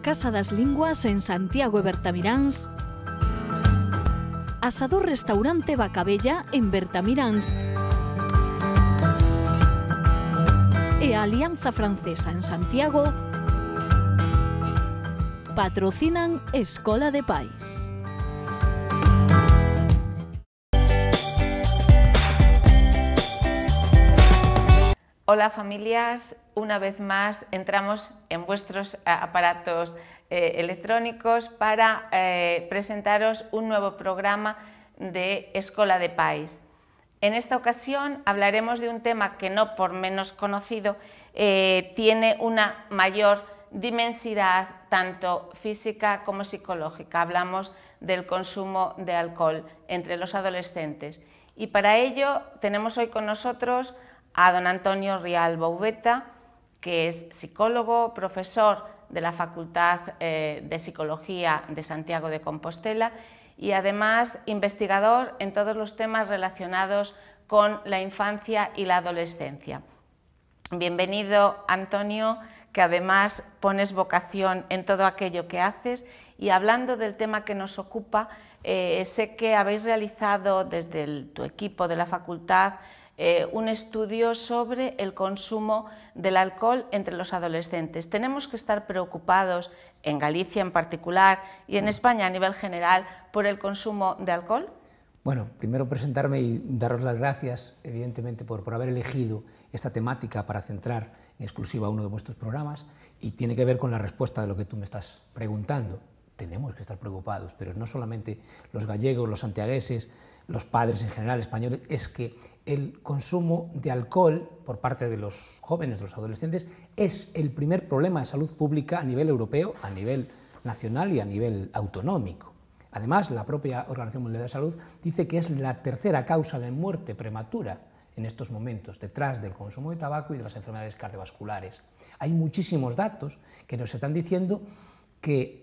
Casa das Lingüas en Santiago e Bertamiráns, Asador Restaurante Bacabella en Bertamiráns e Alianza Francesa en Santiago patrocinan Escola de Pais. Hola familias, una vez más entramos en vuestros eh, aparatos eh, electrónicos para eh, presentaros un nuevo programa de Escola de País. En esta ocasión hablaremos de un tema que no por menos conocido tiene una mayor dimensidad tanto física como psicológica. Hablamos del consumo de alcohol entre los adolescentes y para ello tenemos hoy con nosotros a don Antonio Rial Boubeta, que es psicólogo, profesor de la Facultad eh, de Psicología de Santiago de Compostela y además investigador en todos los temas relacionados con la infancia y la adolescencia. Bienvenido, Antonio, que además pones vocación en todo aquello que haces y hablando del tema que nos ocupa, eh, sé que habéis realizado desde tu equipo de la facultad eh, un estudio sobre el consumo del alcohol entre los adolescentes. Tenemos que estar preocupados, en Galicia en particular y en mm. España a nivel general, por el consumo de alcohol. Bueno, primero presentarme y daros las gracias, evidentemente, por, por haber elegido esta temática para centrar en exclusiva uno de vuestros programas y tiene que ver con la respuesta de lo que tú me estás preguntando tenemos que estar preocupados, pero no solamente los gallegos, los santiagueses, los padres en general españoles, es que el consumo de alcohol por parte de los jóvenes, de los adolescentes, es el primer problema de salud pública a nivel europeo, a nivel nacional y a nivel autonómico. Además, la propia Organización Mundial de Salud dice que es la tercera causa de muerte prematura en estos momentos, detrás del consumo de tabaco y de las enfermedades cardiovasculares. Hay muchísimos datos que nos están diciendo que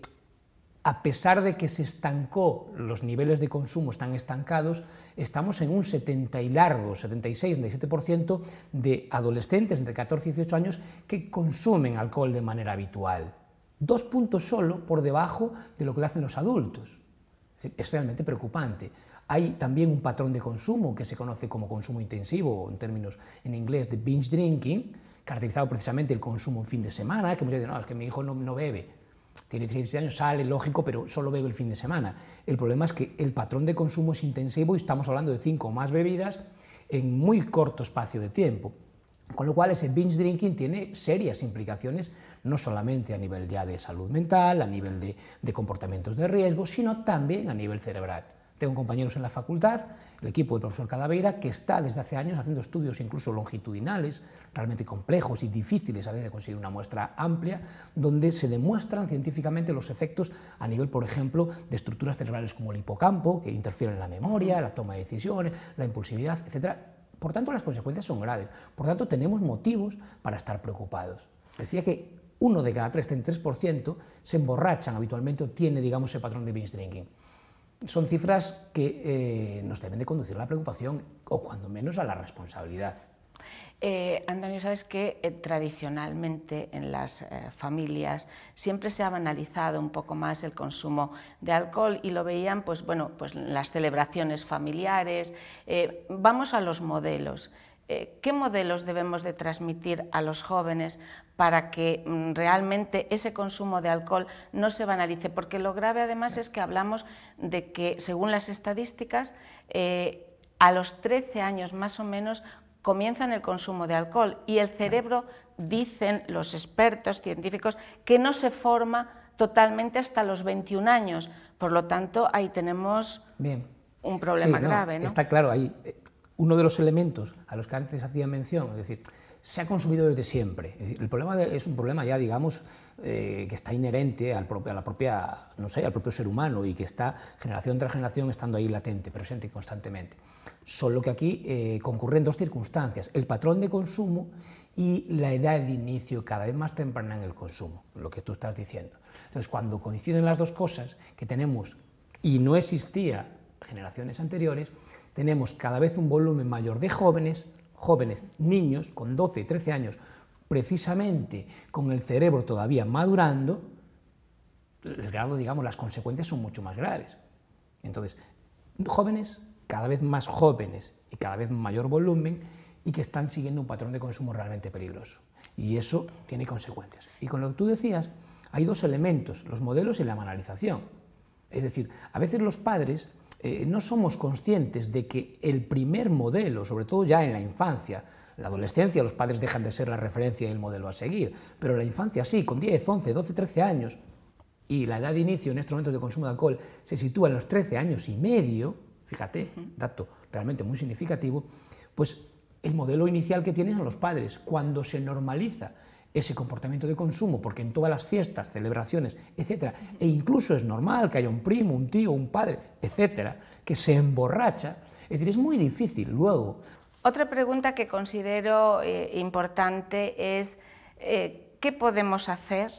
a pesar de que se estancó, los niveles de consumo están estancados, estamos en un 70 y largo, 76, 77% de adolescentes entre 14 y 18 años que consumen alcohol de manera habitual. Dos puntos solo por debajo de lo que lo hacen los adultos. Es realmente preocupante. Hay también un patrón de consumo que se conoce como consumo intensivo, en términos en inglés de binge drinking, caracterizado precisamente el consumo en fin de semana, que muchos dicen, no, que mi hijo no bebe tiene 16 años, sale, lógico, pero solo bebe el fin de semana. El problema es que el patrón de consumo es intensivo y estamos hablando de cinco o más bebidas en muy corto espacio de tiempo. Con lo cual ese binge drinking tiene serias implicaciones, no solamente a nivel ya de salud mental, a nivel de comportamientos de riesgo, sino también a nivel cerebral. Tengo compañeros en la facultad, el equipo del profesor Cadaveira, que está desde hace años haciendo estudios incluso longitudinales, realmente complejos y difíciles a veces de conseguir una muestra amplia, donde se demuestran científicamente los efectos a nivel, por ejemplo, de estructuras cerebrales como el hipocampo, que interfieren en la memoria, la toma de decisiones, la impulsividad, etc. Por tanto, las consecuencias son graves. Por tanto, tenemos motivos para estar preocupados. Decía que uno de cada tres, 33%, se emborrachan habitualmente o tiene, digamos, ese patrón de binge drinking son cifras que eh, nos deben de conducir a la preocupación o cuando menos a la responsabilidad. Eh, Antonio, sabes que eh, tradicionalmente en las familias siempre se ha banalizado un poco más el consumo de alcohol y lo veían, pues bueno, pues las celebraciones familiares. vamos a los modelos. Eh, qué modelos debemos de transmitir a los jóvenes para que mm, realmente ese consumo de alcohol no se banalice, porque lo grave además es que hablamos de que, según las estadísticas, eh, a los 13 años más o menos comienzan el consumo de alcohol y el cerebro, dicen los expertos científicos, que no se forma totalmente hasta los 21 años. Por lo tanto, ahí tenemos un problema grave. Está claro, ahí eh, uno de los elementos a los que antes hacía mención, es decir, se ha consumido desde siempre. Es el problema es un problema ya, digamos, eh, que está inherente al, propio, a la propia, no sé, al propio ser humano y que está generación tras generación estando ahí latente, presente constantemente. Solo que aquí eh, concurren dos circunstancias, el patrón de consumo y la edad de inicio cada vez más temprana en el consumo, lo que tú estás diciendo. Entonces, cuando coinciden las dos cosas que tenemos y no existía generaciones anteriores, tenemos cada vez un volumen mayor de jóvenes, jóvenes, niños con 12 y 13 años, precisamente con el cerebro todavía madurando, el grado, digamos, las consecuencias son mucho más graves. Entonces, jóvenes, cada vez más jóvenes y cada vez mayor volumen y que están siguiendo un patrón de consumo realmente peligroso. Y eso tiene consecuencias. Y con lo que tú decías, hay dos elementos, los modelos y la manalización. Es decir, a veces los padres eh, no somos conscientes de que el primer modelo, sobre todo ya en la infancia, la adolescencia los padres dejan de ser la referencia y el modelo a seguir, pero la infancia sí, con 10, 11, 12, 13 años, y la edad de inicio en estos momentos de consumo de alcohol se sitúa en los 13 años y medio, fíjate, dato realmente muy significativo, pues el modelo inicial que tienen son los padres. Cuando se normaliza ese comportamiento de consumo, porque en todas las fiestas, celebraciones, etcétera, e incluso es normal que haya un primo, un tío, un padre, etcétera, que se emborracha. Es decir, es muy difícil luego. Otra pregunta que considero eh, importante es eh, qué podemos hacer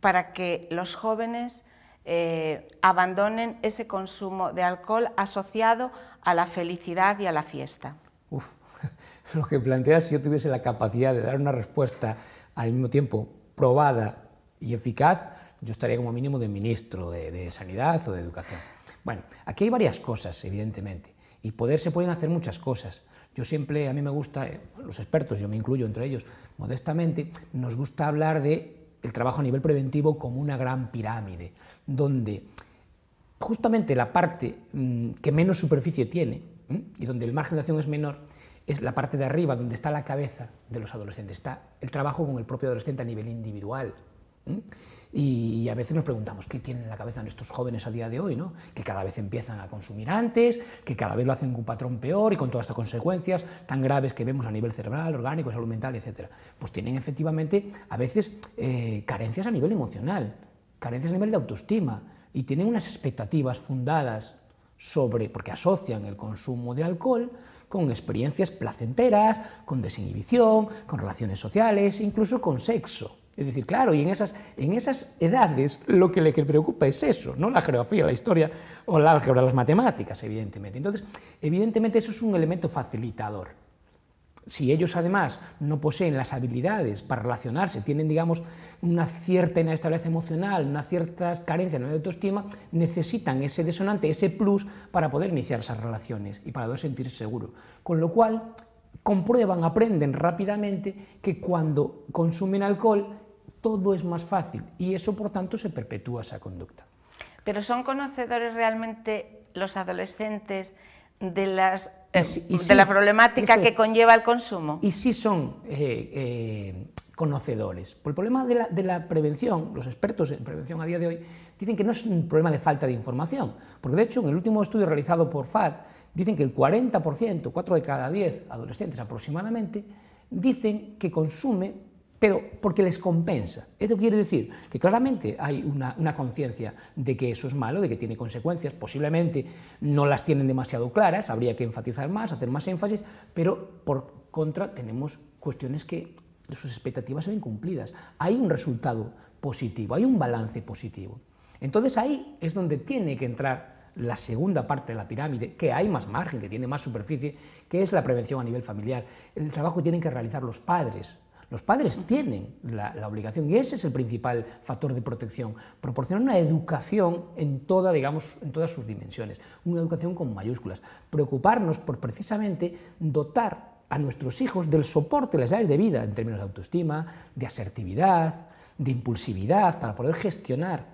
para que los jóvenes eh, abandonen ese consumo de alcohol asociado a la felicidad y a la fiesta. Uf, lo que planteas, si yo tuviese la capacidad de dar una respuesta al mismo tiempo probada y eficaz, yo estaría como mínimo de ministro de, Sanidad o de Educación. Bueno, aquí hay varias cosas, evidentemente, y poder se pueden hacer muchas cosas. Yo siempre, a mí me gusta, eh, los expertos, yo me incluyo entre ellos, modestamente, nos gusta hablar de el trabajo a nivel preventivo como una gran pirámide, donde justamente la parte mm, que menos superficie tiene y donde el margen de acción es menor, es la parte de arriba donde está la cabeza de los adolescentes, está el trabajo con el propio adolescente a nivel individual. Y, a veces nos preguntamos qué tienen en la cabeza nuestros jóvenes a día de hoy, ¿no? que cada vez empiezan a consumir antes, que cada vez lo hacen con un patrón peor y con todas estas consecuencias tan graves que vemos a nivel cerebral, orgánico, salud mental, etc. Pues tienen efectivamente a veces eh, carencias a nivel emocional, carencias a nivel de autoestima y tienen unas expectativas fundadas sobre, porque asocian el consumo de alcohol con experiencias placenteras, con desinhibición, con relaciones sociales, incluso con sexo. Es decir, claro, y en esas, en esas edades lo que le preocupa es eso, no la geografía, la historia o la álgebra, las matemáticas, evidentemente. Entonces, evidentemente eso es un elemento facilitador. Si ellos además no poseen las habilidades para relacionarse, tienen, digamos, una cierta inestabilidad emocional, una cierta carencia en autoestima, necesitan ese desonante, ese plus para poder iniciar esas relaciones y para poder sentirse seguro Con lo cual, comprueban, aprenden rápidamente que cuando consumen alcohol todo es más fácil y eso, por tanto, se perpetúa esa conducta. Pero son conocedores realmente los adolescentes de las eh, y de la problemática que conlleva el consumo. Y sí son eh, eh, conocedores. Por el problema de la, de la, prevención, los expertos en prevención a día de hoy dicen que no es un problema de falta de información, porque de hecho en el último estudio realizado por FAD dicen que el 40%, 4 de cada 10 adolescentes aproximadamente, dicen que consume pero porque les compensa. Eso quiere decir que claramente hay una, conciencia de que eso es malo, de que tiene consecuencias, posiblemente no las tienen demasiado claras, habría que enfatizar más, hacer más énfasis, pero por contra tenemos cuestiones que sus expectativas ven cumplidas. Hay un resultado positivo, hay un balance positivo. Entonces ahí es donde tiene que entrar la segunda parte de la pirámide, que hay más margen, que tiene más superficie, que es la prevención a nivel familiar. El trabajo tienen que realizar los padres los padres tienen la, obligación y ese es el principal factor de protección, proporcionar una educación en, toda, digamos, en todas sus dimensiones, una educación con mayúsculas, preocuparnos por precisamente dotar a nuestros hijos del soporte de las áreas de vida en términos de autoestima, de asertividad, de impulsividad, para poder gestionar,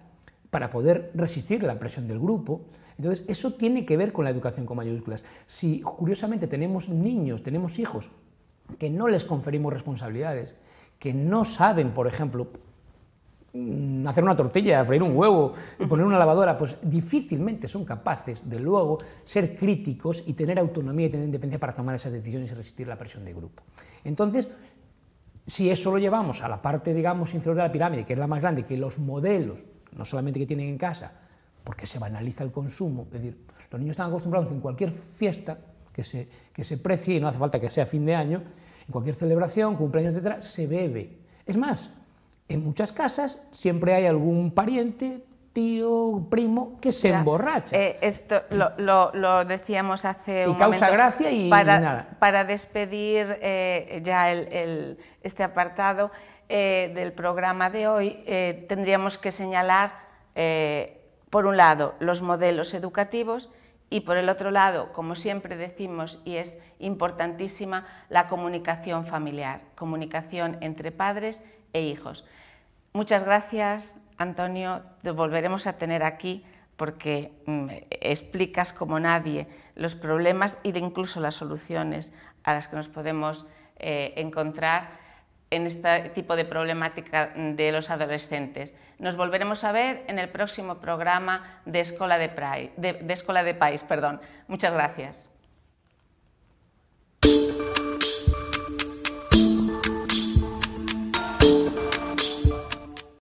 para poder resistir la presión del grupo. Entonces, eso tiene que ver con la educación con mayúsculas. Si curiosamente tenemos niños, tenemos hijos que no les conferimos responsabilidades, que no saben, por ejemplo, mm, hacer una tortilla, freír un huevo, poner una lavadora, pues difícilmente son capaces de luego ser críticos y tener autonomía y tener independencia para tomar esas decisiones y resistir la presión de grupo. Entonces, si eso lo llevamos a la parte, digamos, inferior de la pirámide, que es la más grande, que los modelos, no solamente que tienen en casa, porque se banaliza el consumo, es decir, los niños están acostumbrados que en cualquier fiesta que se, que se precie, y no hace falta que sea fin de año, en cualquier celebración, cumpleaños, etc., se bebe. Es más, en muchas casas siempre hay algún pariente, tío, primo, que se emborracha. Eh, esto lo, decíamos hace un causa momento, gracia y, para, y nada. Para despedir eh, ya este apartado eh, del programa de hoy, tendríamos que señalar, por un lado, los modelos educativos y por el otro lado, como siempre decimos y es importantísima, la comunicación familiar, comunicación entre padres e hijos. Muchas gracias, Antonio. Te volveremos a tener aquí porque mm, explicas como nadie los problemas e incluso las soluciones a las que nos podemos eh, encontrar en este tipo de problemática de los adolescentes. Nos volveremos a ver en el próximo programa de Escola de, País. Muchas gracias.